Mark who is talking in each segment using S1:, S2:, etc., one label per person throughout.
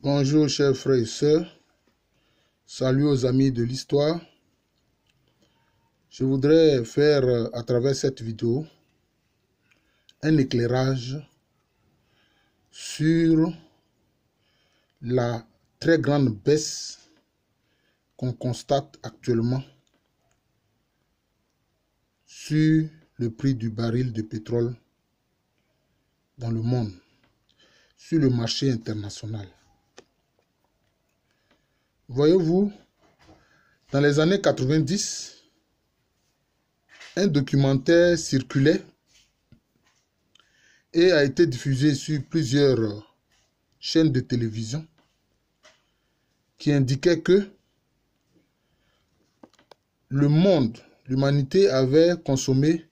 S1: Bonjour chers frères et sœurs, salut aux amis de l'histoire. Je voudrais faire euh, à travers cette vidéo un éclairage sur la très grande baisse qu'on constate actuellement sur le prix du baril de pétrole dans le monde, sur le marché international. Voyez-vous, dans les années 90, un documentaire circulait et a été diffusé sur plusieurs chaînes de télévision qui indiquait que le monde, l'humanité avait consommé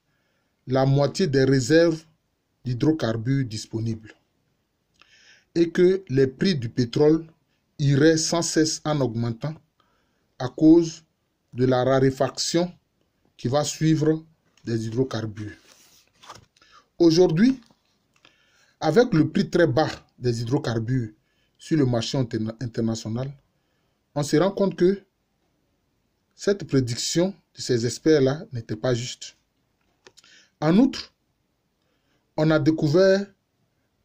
S1: la moitié des réserves d'hydrocarbures disponibles et que les prix du pétrole irait sans cesse en augmentant à cause de la raréfaction qui va suivre des hydrocarbures. Aujourd'hui, avec le prix très bas des hydrocarbures sur le marché international, on se rend compte que cette prédiction de ces experts-là n'était pas juste. En outre, on a découvert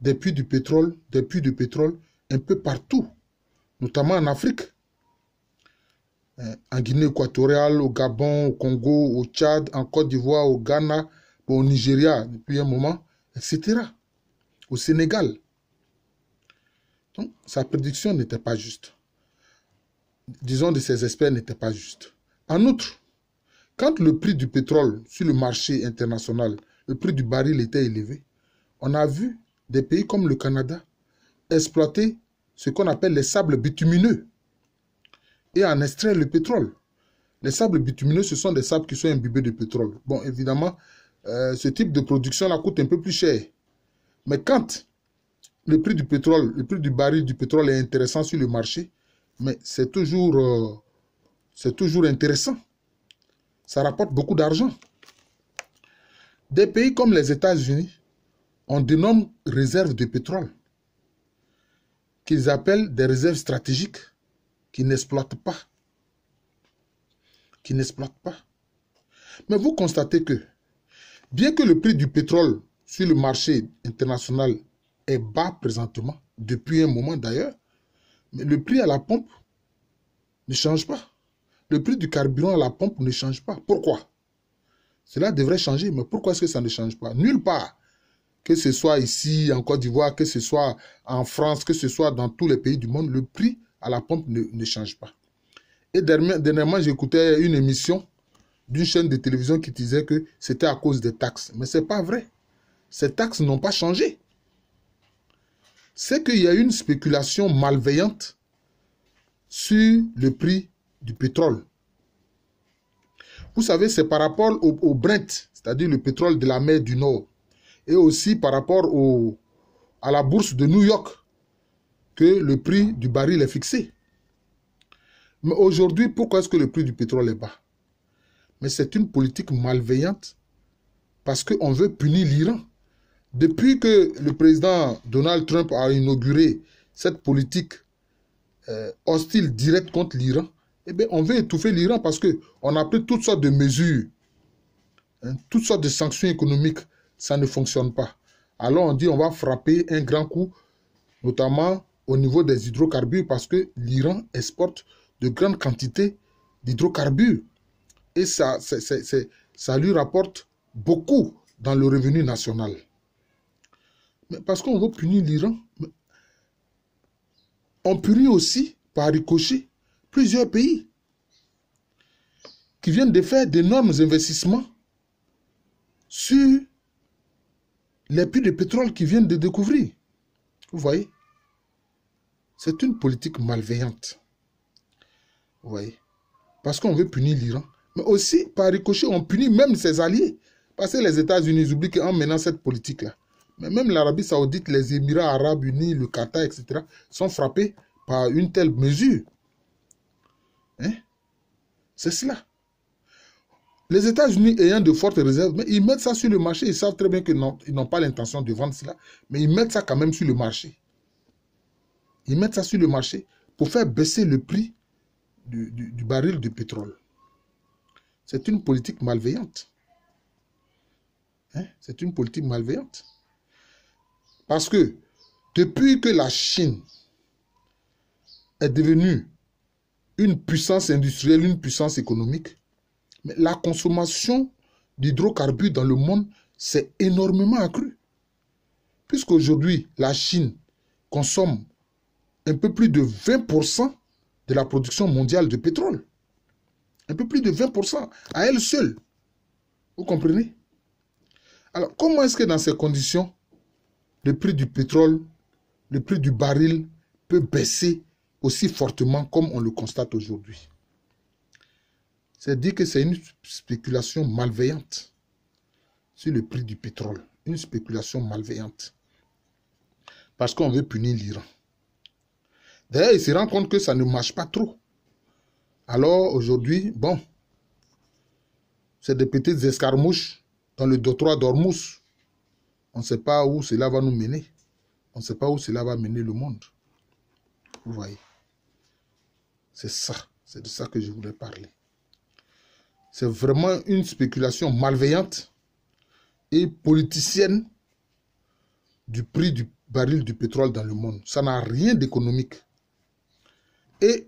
S1: des puits du pétrole, des puits de pétrole un peu partout notamment en Afrique, euh, en Guinée équatoriale, au Gabon, au Congo, au Tchad, en Côte d'Ivoire, au Ghana, au Nigeria depuis un moment, etc. Au Sénégal. Donc, sa prédiction n'était pas juste. Disons de ses experts n'était pas juste. En outre, quand le prix du pétrole sur le marché international, le prix du baril était élevé, on a vu des pays comme le Canada exploiter ce qu'on appelle les sables bitumineux et en extraire le pétrole. Les sables bitumineux, ce sont des sables qui sont imbibés de pétrole. Bon, évidemment, euh, ce type de production-là coûte un peu plus cher. Mais quand le prix du pétrole, le prix du baril du pétrole est intéressant sur le marché, mais c'est toujours, euh, c'est toujours intéressant. Ça rapporte beaucoup d'argent. Des pays comme les États-Unis, on dénomme réserve de pétrole qu'ils appellent des réserves stratégiques qui n'exploitent pas. Qui n'exploitent pas. Mais vous constatez que, bien que le prix du pétrole sur le marché international est bas présentement, depuis un moment d'ailleurs, mais le prix à la pompe ne change pas. Le prix du carburant à la pompe ne change pas. Pourquoi Cela devrait changer, mais pourquoi est-ce que ça ne change pas Nulle part que ce soit ici en Côte d'Ivoire, que ce soit en France, que ce soit dans tous les pays du monde, le prix à la pompe ne, change pas. Et dernièrement, j'écoutais une émission d'une chaîne de télévision qui disait que c'était à cause des taxes. Mais ce n'est pas vrai. Ces taxes n'ont pas changé. C'est qu'il y a une spéculation malveillante sur le prix du pétrole. Vous savez, c'est par rapport au Brent, c'est-à-dire le pétrole de la mer du Nord et aussi par rapport à la bourse de New York que le prix du baril est fixé. Mais aujourd'hui, pourquoi est-ce que le prix du pétrole est bas Mais c'est une politique malveillante parce qu'on veut punir l'Iran. Depuis que le président Donald Trump a inauguré cette politique euh, hostile directe contre l'Iran, eh bien, on veut étouffer l'Iran parce qu'on a pris toutes sortes de mesures, hein, toutes sortes de sanctions économiques ça ne fonctionne pas. Alors on dit on va frapper un grand coup, notamment au niveau des hydrocarbures, parce que l'Iran exporte de grandes quantités d'hydrocarbures. Et ça, ça lui rapporte beaucoup dans le revenu national. Mais parce qu'on veut punir l'Iran, on punit aussi par ricochet plusieurs pays qui viennent de faire d'énormes investissements sur les puits de pétrole qu'ils viennent de découvrir. Vous voyez C'est une politique malveillante. Vous voyez Parce qu'on veut punir l'Iran. Mais aussi, par ricochet, on punit même ses alliés. Parce que les États-Unis oublient qu'en menant cette politique-là, mais même l'Arabie saoudite, les Émirats arabes unis, le Qatar, etc., sont frappés par une telle mesure. Hein? C'est cela. Les États-Unis ayant de fortes réserves, mais ils mettent ça sur le marché. Ils savent très bien qu'ils n'ont pas l'intention de vendre cela, mais ils mettent ça quand même sur le marché. Ils mettent ça sur le marché pour faire baisser le prix du, baril de pétrole. C'est une politique malveillante. Hein? C'est une politique malveillante. Parce que depuis que la Chine est devenue une puissance industrielle, une puissance économique, mais la consommation d'hydrocarbures dans le monde s'est énormément accrue. Puisqu'aujourd'hui, la Chine consomme un peu plus de 20% de la production mondiale de pétrole. Un peu plus de 20% à elle seule. Vous comprenez Alors, comment est-ce que dans ces conditions, le prix du pétrole, le prix du baril peut baisser aussi fortement comme on le constate aujourd'hui c'est dit que c'est une spéculation malveillante sur le prix du pétrole. Une spéculation malveillante. Parce qu'on veut punir l'Iran. D'ailleurs, il se rend compte que ça ne marche pas trop. Alors aujourd'hui, bon, c'est des petites escarmouches dans le Dotroi d'Ormous. On ne sait pas où cela va nous mener. On ne sait pas où cela va mener le monde. Vous voyez. C'est ça. C'est de ça que je voulais parler. C'est vraiment une spéculation malveillante et politicienne du prix du baril du pétrole dans le monde. Ça n'a rien d'économique. Et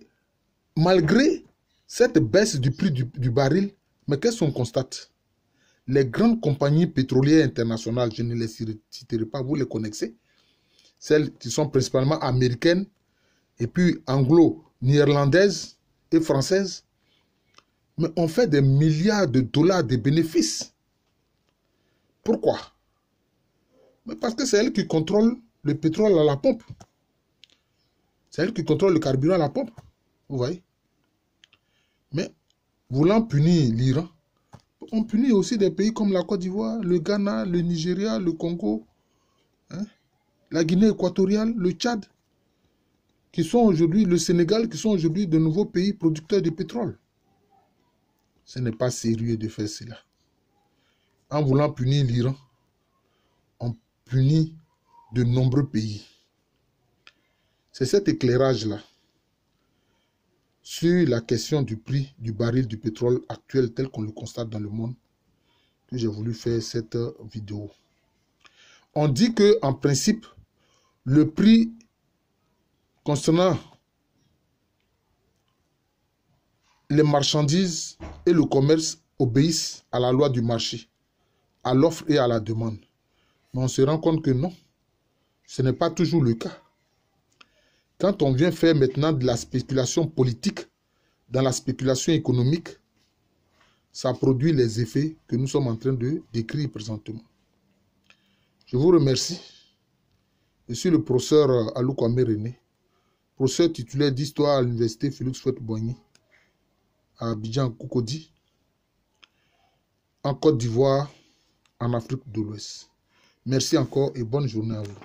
S1: malgré cette baisse du prix du, baril, mais qu'est-ce qu'on constate Les grandes compagnies pétrolières internationales, je ne les citerai pas, vous les connaissez, celles qui sont principalement américaines, et puis anglo-néerlandaises et françaises, mais on fait des milliards de dollars de bénéfices. Pourquoi mais Parce que c'est elle qui contrôle le pétrole à la pompe. C'est elle qui contrôle le carburant à la pompe. Vous voyez Mais voulant punir l'Iran, on punit aussi des pays comme la Côte d'Ivoire, le Ghana, le Nigeria, le Congo, hein, la Guinée équatoriale, le Tchad, qui sont aujourd'hui, le Sénégal, qui sont aujourd'hui de nouveaux pays producteurs de pétrole. Ce n'est pas sérieux de faire cela. En voulant punir l'Iran, on punit de nombreux pays. C'est cet éclairage-là sur la question du prix du baril du pétrole actuel tel qu'on le constate dans le monde que j'ai voulu faire cette vidéo. On dit que en principe, le prix concernant les marchandises et le commerce obéissent à la loi du marché, à l'offre et à la demande. Mais on se rend compte que non, ce n'est pas toujours le cas. Quand on vient faire maintenant de la spéculation politique, dans la spéculation économique, ça produit les effets que nous sommes en train de décrire présentement. Je vous remercie. Je suis le professeur Alou Kwame René, professeur titulaire d'histoire à l'université Félix Fouette-Boigny à Abidjan, Koukodi, en Côte d'Ivoire, en Afrique de l'Ouest. Merci encore et bonne journée à vous.